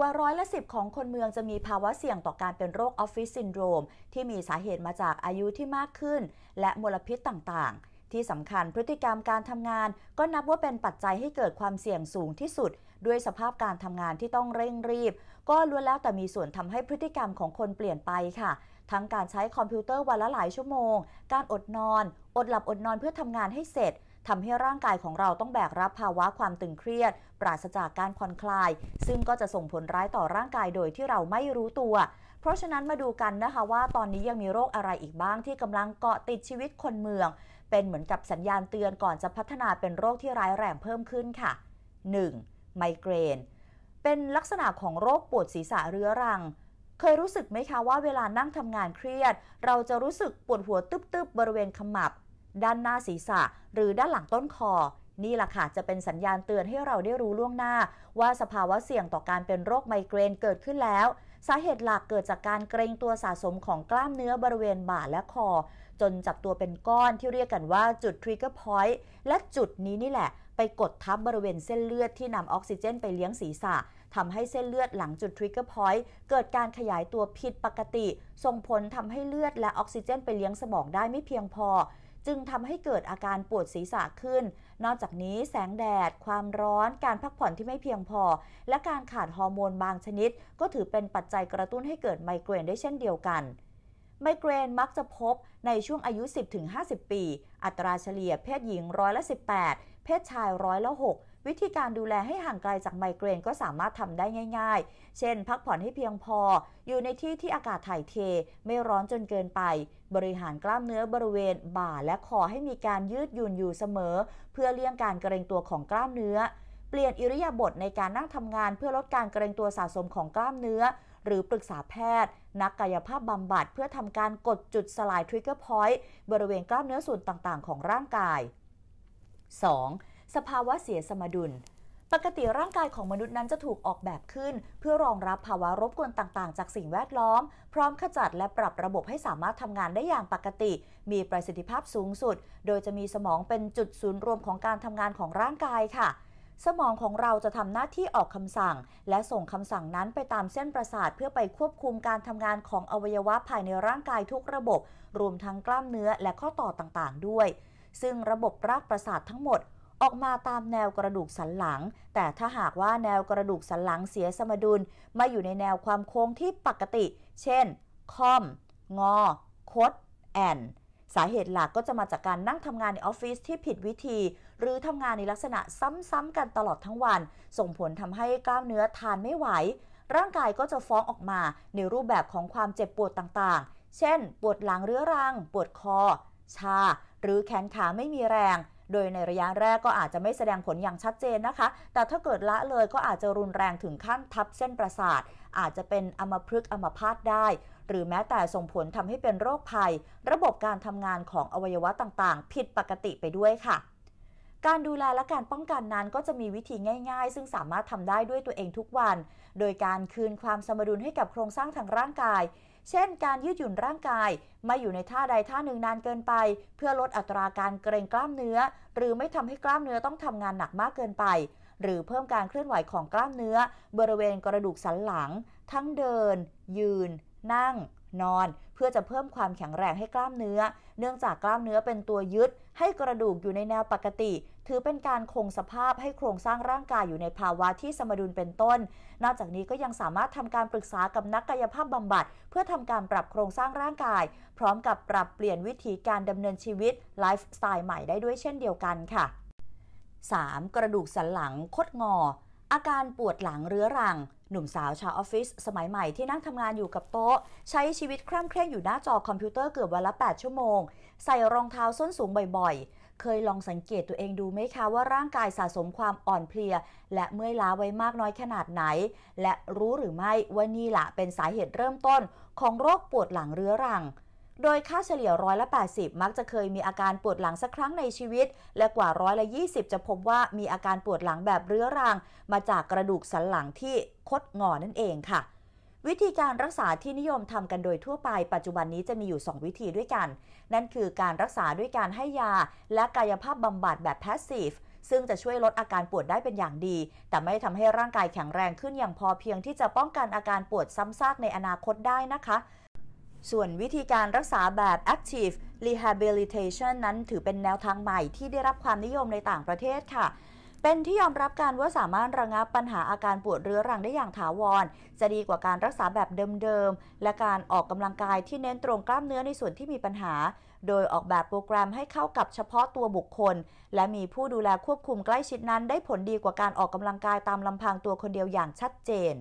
ว่าร้อยละสิบของคนเมืองจะมีภาวะเสี่ยงต่อการเป็นโรคออฟฟิศซินโดรม ที่มีสาเหตุมาจากอายุที่มากขึ้น และมลพิษต่างๆ ที่สำคัญพฤติกรรมการทำงานก็นับว่าเป็นปัจจัยให้เกิดความเสี่ยงสูงที่สุด ด้วยสภาพการทำงานที่ต้องเร่งรีบ ก็ล้วนแล้วแต่มีส่วนทำให้พฤติกรรมของคนเปลี่ยนไปค่ะ ทั้งการใช้คอมพิวเตอร์วันละหลายชั่วโมง การอดนอนอดหลับอดนอนเพื่อทำงานให้เสร็จทำให้ร่างกายของเราต้องแบกรับภาวะความตึงเครียด ปราศจากการผ่อนคลาย ซึ่งก็จะส่งผลร้ายต่อร่างกายโดยที่เราไม่รู้ตัว เพราะฉะนั้นมาดูกันนะคะว่าตอนนี้ยังมีโรคอะไรอีกบ้างที่กำลังเกาะติดชีวิตคนเมือง เป็นเหมือนกับสัญญาณเตือนก่อนจะพัฒนาเป็นโรคที่ร้ายแรงเพิ่มขึ้นค่ะ 1. ไมเกรนเป็นลักษณะของโรคปวดศีรษะเรื้อรัง เคยรู้สึกไหมคะว่า เวลานั่งทำงานเครียด เราจะรู้สึกปวดหัวตึบๆบริเวณขมับด้านหน้าศีรษะ หรือด้านหลังต้นคอ นี่แหละค่ะจะเป็นสัญญาณเตือนให้เราได้รู้ล่วงหน้า ว่าสภาวะเสี่ยงต่อการเป็นโรคไมเกรนเกิดขึ้นแล้ว สาเหตุหลักเกิดจากการเกรงตัวสะสมของกล้ามเนื้อบริเวณบ่าและคอ จนจับตัวเป็นก้อนที่เรียกกันว่าจุดทริกเกอร์พอยต์และจุดนี้นี่แหละ ไปกดทับบริเวณเส้นเลือดที่นำออกซิเจน ไปเลี้ยงศีรษะทำให้เส้นเลือดหลังจุดทริกเกอร์พอยต์เกิดการขยายตัวผิดปกติส่งผลทำให้เลือดและออกซิเจน ไปเลี้ยงสมองได้ไม่เพียงพอจึงทำให้เกิดอาการปวดศีรษะขึ้น นอกจากนี้แสงแดด ความร้อน การพักผ่อนที่ไม่เพียงพอ และการขาดฮอร์โมนบางชนิด ก็ถือเป็นปัจจัยกระตุ้นให้เกิดไมเกรนได้เช่นเดียวกัน ไมเกรนมักจะพบในช่วงอายุ 10-50 ปี อัตราเฉลี่ยเพศหญิงร้อยละ18 เพศชายร้อยละ6วิธีการดูแลให้ห่างไกลจากไมเกรนก็สามารถทำได้ง่าย ๆ เช่น พักผ่อนให้เพียงพอ อยู่ในที่ที่อากาศถ่ายเท ไม่ร้อนจนเกินไป บริหารกล้ามเนื้อบริเวณบ่าและคอให้มีการยืดหยุ่นอยู่เสมอ เพื่อเลี่ยงการเกรงตัวของกล้ามเนื้อ เปลี่ยนอิริยาบถในการนั่งทำงานเพื่อลดการเกรงตัวสะสมของกล้ามเนื้อ หรือปรึกษาแพทย์ นักกายภาพบำบัดเพื่อทำการกดจุดสลายทริกเกอร์พอยต์บริเวณกล้ามเนื้อส่วนต่างๆของร่างกาย 2. สภาวะเสียสมดุล ปกติร่างกายของมนุษย์นั้นจะถูกออกแบบขึ้น เพื่อรองรับภาวะรบกวนต่าง ๆ จากสิ่งแวดล้อม พร้อมขจัดและปรับระบบให้สามารถทำงานได้อย่างปกติ มีประสิทธิภาพสูงสุด โดยจะมีสมองเป็นจุดศูนย์รวมของการทำงานของร่างกายค่ะ สมองของเราจะทำหน้าที่ออกคำสั่ง และส่งคำสั่งนั้นไปตามเส้นประสาท เพื่อไปควบคุมการทำงานของอวัยวะภายในร่างกายทุกระบบรวมทั้งกล้ามเนื้อและข้อต่อต่าง ๆ ด้วย ซึ่งระบบรากประสาททั้งหมดออกมาตามแนวกระดูกสันหลัง แต่ถ้าหากว่าแนวกระดูกสันหลังเสียสมดุล มาอยู่ในแนวความโค้งที่ปกติ เช่นคอม งอ คด แอนสาเหตุหลักก็จะมาจากการนั่งทำงาน ในออฟฟิศที่ผิดวิธี หรือทำงานในลักษณะซ้ำๆกันตลอดทั้งวัน ส่งผลทำให้กล้ามเนื้อทานไม่ไหว ร่างกายก็จะฟ้องออกมาในรูปแบบของความเจ็บปวดต่างๆ เช่น ปวดหลังเรื้อรัง ปวดคอ ชา หรือแขนขาไม่มีแรงโดยในระยะแรกก็อาจจะไม่แสดงผลอย่างชัดเจนนะคะ แต่ถ้าเกิดละเลยก็อาจจะรุนแรงถึงขั้นทับเส้นประสาท อาจจะเป็นอัมพฤกษ์อัมพาตได้ หรือแม้แต่ส่งผลทำให้เป็นโรคภัย ระบบการทำงานของอวัยวะต่าง ๆ ผิดปกติไปด้วยค่ะการดูแลและการป้องกันนั้นก็จะมีวิธีง่าย ๆ ซึ่งสามารถทำได้ด้วยตัวเองทุกวัน โดยการคืนความสมดุลให้กับโครงสร้างทางร่างกาย เช่นการยืดหยุ่นร่างกาย ไม่อยู่ในท่าใดท่าหนึ่งนานเกินไปเพื่อลดอัตราการเกร็งกล้ามเนื้อ หรือไม่ทำให้กล้ามเนื้อต้องทำงานหนักมากเกินไป หรือเพิ่มการเคลื่อนไหวของกล้ามเนื้อ บริเวณกระดูกสันหลัง ทั้งเดิน ยืน นั่งนอน เพื่อจะเพิ่มความแข็งแรงให้กล้ามเนื้อ เนื่องจากกล้ามเนื้อเป็นตัวยึด ให้กระดูกอยู่ในแนวปกติ ถือเป็นการคงสภาพให้โครงสร้างร่างกายอยู่ในภาวะที่สมดุลเป็นต้น นอกจากนี้ก็ยังสามารถทำการปรึกษากับนักกายภาพบำบัดเพื่อทำการปรับโครงสร้างร่างกาย พร้อมกับปรับเปลี่ยนวิธีการดำเนินชีวิตไลฟ์สไตล์ใหม่ได้ด้วยเช่นเดียวกันค่ะ 3. กระดูกสันหลังคดงออาการปวดหลังเรื้อรังหนุ่มสาวชาวออฟฟิศสมัยใหม่ที่นั่งทำงานอยู่กับโต๊ะ ใช้ชีวิตคร่ำเคร่งอยู่หน้าจอคอมพิวเตอร์เกือบวันละ 8 ชั่วโมง ใส่รองเท้าส้นสูงบ่อยๆ เคยลองสังเกตตัวเองดูไหมคะว่าร่างกายสะสมความอ่อนเพลียและเมื่อยล้าไว้มากน้อยขนาดไหน และรู้หรือไม่ว่านี่แหละเป็นสาเหตุเริ่มต้นของโรคปวดหลังเรื้อรังโดยค่าเฉลี่ยร้อยละ80 มักจะเคยมีอาการปวดหลังสักครั้งในชีวิต และกว่าร้อยละ20จะพบว่ามีอาการปวดหลังแบบเรื้อรังมาจากกระดูกสันหลังที่คดงอนั่นเองค่ะ วิธีการรักษาที่นิยมทำกันโดยทั่วไป ปัจจุบันนี้จะมีอยู่ 2 วิธีด้วยกัน นั่นคือการรักษาด้วยการให้ยาและกายภาพบำบัดแบบแพสซีฟซึ่งจะช่วยลดอาการปวดได้เป็นอย่างดี แต่ไม่ทำให้ร่างกายแข็งแรงขึ้นอย่างพอเพียงที่จะป้องกันอาการปวดซ้ำซากในอนาคตได้นะคะส่วนวิธีการรักษาแบบ active rehabilitation นั้นถือเป็นแนวทางใหม่ที่ได้รับความนิยมในต่างประเทศค่ะ เป็นที่ยอมรับการว่าสามารถระงับปัญหาอาการปวดเรื้อรังได้อย่างถาวร จะดีกว่าการรักษาแบบเดิมๆ และการออกกำลังกายที่เน้นตรงกล้ามเนื้อในส่วนที่มีปัญหา โดยออกแบบโปรแกรมให้เข้ากับเฉพาะตัวบุคคล และมีผู้ดูแลควบคุมใกล้ชิดนั้น ได้ผลดีกว่าการออกกำลังกายตามลำพังตัวคนเดียวอย่างชัดเจน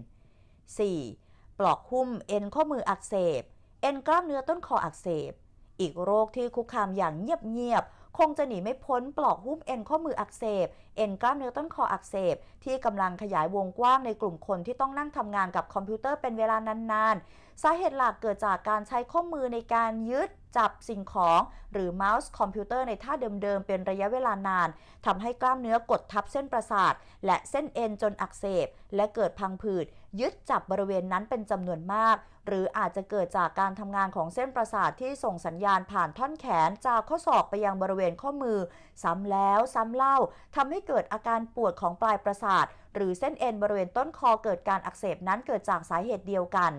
4. ปลอกหุ้มเอ็นข้อมืออักเสบเอ็นกล้ามเนื้อต้นคออักเสบ อีกโรคที่คุกคามอย่างเงียบ ๆ คงจะหนีไม่พ้นปลอกหุ้มเอ็นข้อมืออักเสบ เอ็นกล้ามเนื้อต้นคออักเสบ ที่กำลังขยายวงกว้างในกลุ่มคนที่ต้องนั่งทำงานกับคอมพิวเตอร์เป็นเวลานาน ๆ สาเหตุหลักเกิดจากการใช้ข้อมือในการยึดจับสิ่งของ หรือเมาส์คอมพิวเตอร์ในท่าเดิมๆ เป็นระยะเวลานาน ทำให้กล้ามเนื้อกดทับเส้นประสาท และเส้นเอ็นจนอักเสบ และเกิดพังผืดยึดจับบริเวณนั้นเป็นจำนวนมาก หรืออาจจะเกิดจากการทำงานของเส้นประสาทที่ส่งสัญญาณผ่านท่อนแขนจากข้อศอกไปยังบริเวณข้อมือ ซ้ำแล้วซ้ำเล่า ทำให้เกิดอาการปวดของปลายประสาท หรือเส้นเอ็นบริเวณต้นคอเกิดการอักเสบนั้นเกิดจากสาเหตุเดียวกัน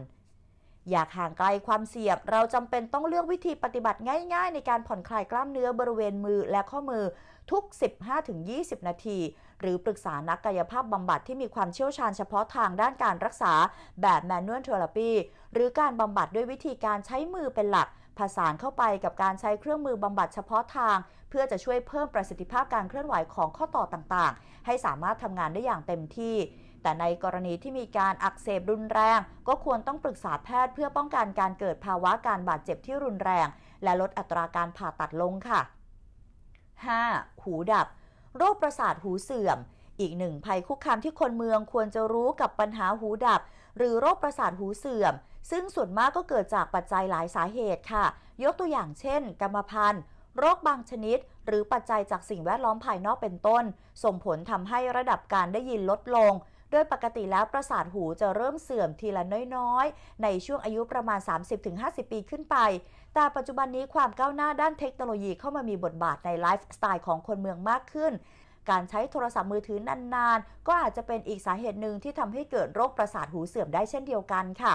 อยากห่างไกลความเสี่ยงเราจำเป็นต้องเลือกวิธีปฏิบัติง่ายๆ ในการผ่อนคลายกล้ามเนื้อบริเวณมือและข้อมือทุก 15-20 นาที หรือปรึกษานักกายภาพบำบัดที่มีความเชี่ยวชาญเฉพาะทางด้านการรักษาแบบแมนนวลเทอราปีหรือการบำบัดด้วยวิธีการใช้มือเป็นหลัก ผสานเข้าไปกับการใช้เครื่องมือบำบัดเฉพาะทาง เพื่อจะช่วยเพิ่มประสิทธิภาพการเคลื่อนไหวของข้อต่อต่าง ๆ ให้สามารถทำงานได้อย่างเต็มที่แต่ในกรณีที่มีการอักเสบรุนแรงก็ควรต้องปรึกษาแพทย์เพื่อป้องกันการเกิดภาวะการบาดเจ็บที่รุนแรง และลดอัตราการผ่าตัดลงค่ะ 5. หูดับ โรคประสาทหูเสื่อม อีกหนึ่ง ภัยคุกคามที่คนเมืองควรจะรู้กับปัญหาหูดับ หรือโรคประสาทหูเสื่อม ซึ่งส่วนมากก็เกิดจากปัจจัยหลายสาเหตุค่ะ ยกตัวอย่างเช่น กรรมพันธุ์ โรคบางชนิด หรือปัจจัยจากสิ่งแวดล้อมภายนอกเป็นต้น ส่งผลทำให้ระดับการได้ยินลดลงโดยปกติแล้วประสาทหูจะเริ่มเสื่อมทีละน้อยๆ ในช่วงอายุประมาณ 30-50 ปีขึ้นไป แต่ปัจจุบันนี้ความก้าวหน้าด้านเทคโนโลยีเข้ามามีบทบาทในไลฟ์สไตล์ของคนเมืองมากขึ้น การใช้โทรศัพท์มือถือนานๆ ก็อาจจะเป็นอีกสาเหตุหนึ่งที่ทำให้เกิดโรคประสาทหูเสื่อมได้เช่นเดียวกันค่ะ